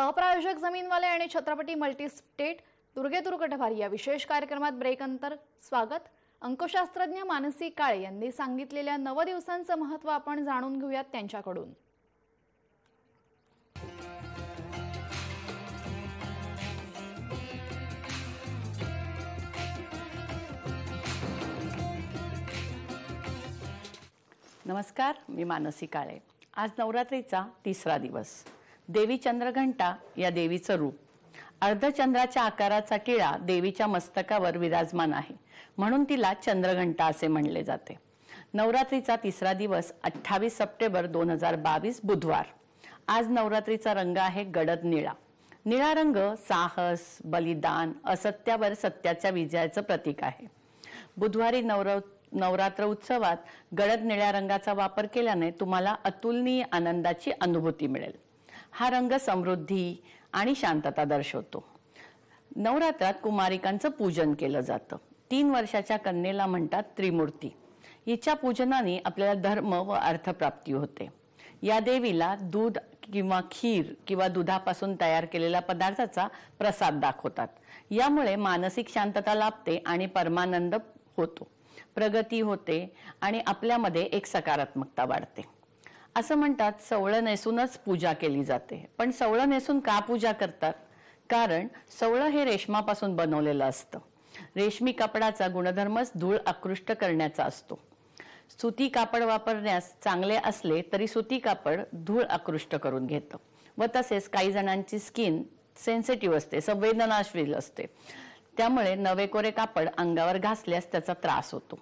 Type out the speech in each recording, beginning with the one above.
सहप्रायोजक जमीनवाले आणि छत्रपती मल्टीस्टेट दुर्गे ठभारी या विशेष कार्यक्रमात ब्रेक अंतर स्वागत अंकशास्त्रज्ञ मानसी काळे यांनी सांगितलेल्या नव दिवसांचं महत्व आपण जाणून घेऊयात त्यांच्याकडून नमस्कार मी मानसी काळे आज नवरात्रीचा तिसरा दिवस देवी चंद्रघंटा या देवीचं रूप अर्धचंद्राच्या आकाराचा किळा देवीच्या मस्तकावर विराजमान आहे म्हणून तिला चंद्रघंटा असे म्हणले जाते नवरात्रीचा तिसरा दिवस अठ्ठावीस सप्टेंबर दोन हजार बावीस बुधवार आज नवरात्रीचा रंग आहे गडद निळा निळा रंग साहस बलिदान असत्यावर सत्याच्या विजयाचं प्रतीक आहे बुधवारी नवर नवरात्र उत्सवात गडद निळ्या रंगाचा वापर केल्याने तुम्हाला अतुलनीय आनंदाची अनुभूती मिळेल हा रंग समृद्धी आणि शांतता दर्शवतो नवरात्रात कुमारिकांचं पूजन केलं जातं तीन वर्षाच्या कन्येला म्हणतात त्रिमूर्ती हिच्या पूजनाने आपल्याला धर्म व अर्थप्राप्ती होते या देवीला दूध किंवा खीर किंवा दुधापासून तयार केलेल्या पदार्थाचा प्रसाद दाखवतात यामुळे मानसिक शांतता लाभते आणि परमानंद होतो प्रगती होते आणि आपल्यामध्ये एक सकारात्मकता वाढते असं म्हणतात सवळं नेसूनच पूजा केली जाते पण सवळं नेसून का पूजा करतात कारण सवळं हे रेशमापासून बनवलेलं असतं रेशमी कापडाचा गुणधर्मच धूळ आकृष्ट करण्याचा असतो सुती कापड वापरण्यास चांगले असले तरी सुती कापड धूळ आकृष्ट करून घेतं व तसेच काही जणांची स्किन सेन्सिटिव्ह असते संवेदनाशील असते त्यामुळे नवे कोरे कापड अंगावर घासल्यास त्याचा त्रास होतो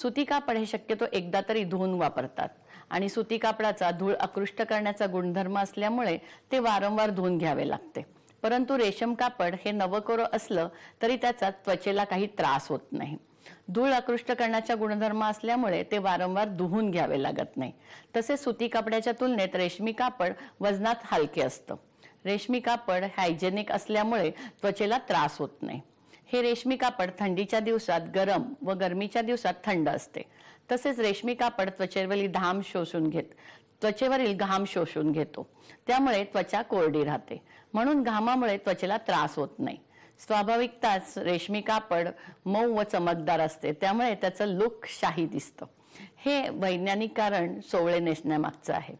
सुती कापड हे शक्यतो एकदा तरी धुवून वापरतात आणि सुती कापडाचा धूळ आकृष्ट करण्याचा गुणधर्म असल्यामुळे ते वारंवार धुवून घ्यावे लागते परंतु रेशम कापड हे नवकोर असलं तरी त्याचा त्वचेला काही त्रास होत नाही धूळ आकृष्ट करण्याचा गुणधर्म असल्यामुळे ते वारंवार धुवून घ्यावे लागत नाही तसेच सुती कापडाच्या तुलनेत रेशमी कापड वजनात हलके असतं रेशमी कापड हायजेनिक असल्यामुळे त्वचेला त्रास होत नाही हे रेशमी कापड थंडीच्या दिवसात गरम व गरमीच्या दिवसात थंड असते तसेच रेशमी कापड त्वचेवरील धाम शोषून घेत त्वचेवरील घाम शोषून घेतो त्यामुळे त्वचा कोरडी राहते म्हणून घामामुळे त्वचेला त्रास होत नाही स्वाभाविकताच रेशमी कापड मऊ व चमकदार असते त्यामुळे त्याचं लुक शाही दिसतं हे वैज्ञानिक कारण सोवळे नेसण्यामागचं आहे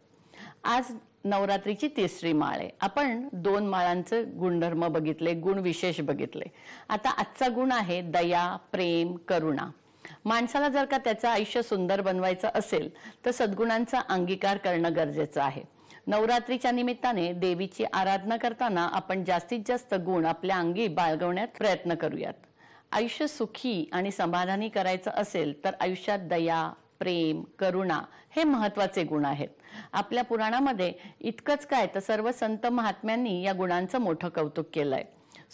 आज नवरात्रीची तिसरी माळ आहे आपण दोन माळांचं गुणधर्म बघितले गुण विशेष बघितले आता आजचा गुण आहे दया प्रेम करुणा माणसाला जर का त्याचं आयुष्य सुंदर बनवायचं असेल तर सद्गुणांचा अंगीकार करणं गरजेचं आहे नवरात्रीच्या निमित्ताने देवीची आराधना करताना आपण जास्तीत जास्त गुण आपल्या अंगी बाळगवण्यात प्रयत्न करूयात आयुष्य सुखी आणि समाधानी करायचं असेल तर आयुष्यात दया प्रेम करुणा हे महत्वाचे गुण आहेत आपल्या पुराणामध्ये इतकंच काय तर सर्व संत महात्म्यांनी या गुणांचं मोठं कौतुक केलंय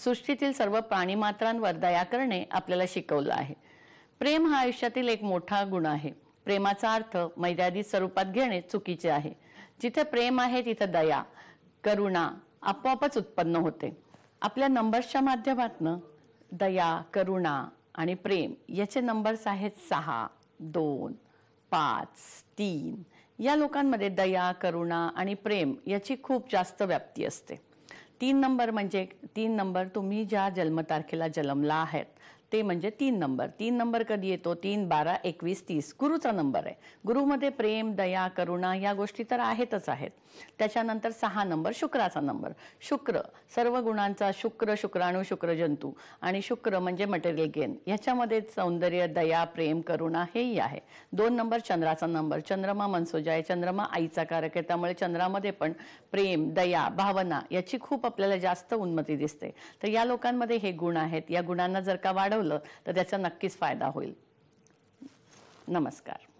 सृष्टीतील सर्व प्राणीमात्रांवर दया करणे आपल्याला शिकवलं आहे प्रेम हा आयुष्यातील एक मोठा गुण आहे प्रेमाचा अर्थ मर्यादित स्वरूपात घेणे चुकीचे आहे जिथे प्रेम आहे तिथे दया करुणा आपोआपच उत्पन्न होते आपल्या नंबर्सच्या माध्यमातनं दया करुणा आणि प्रेम याचे नंबर्स आहेत सहा दोन पाच तीन या लोकांमध्ये दया करुणा आणि प्रेम याची खूप जास्त व्याप्ती असते तीन नंबर म्हणजे तीन नंबर तुम्ही ज्या जन्मतारखेला जन्मला आहेत ते म्हणजे तीन नंबर तीन नंबर कधी येतो तीन बारा एकवीस तीस गुरुचा नंबर आहे गुरुमध्ये प्रेम दया करुणा या गोष्टी तर आहेतच आहेत त्याच्यानंतर सहा नंबर शुक्राचा नंबर शुक्र सर्व गुणांचा शुक्र शुक्राणू शुक्र जंतू आणि शुक्र म्हणजे मटेरियल गेन ह्याच्यामध्ये सौंदर्य दया प्रेम करुणा हेही आहे दोन नंबर चंद्राचा नंबर चंद्रमा मनसोजा आहे चंद्रमा आईचा कारक आहे त्यामुळे चंद्रामध्ये पण प्रेम दया भावना याची खूप आपल्याला जास्त उन्मती दिसते तर या लोकांमध्ये हे गुण आहेत या गुणांना जर का वाढवलं तर त्याचा नक्कीच फायदा होईल नमस्कार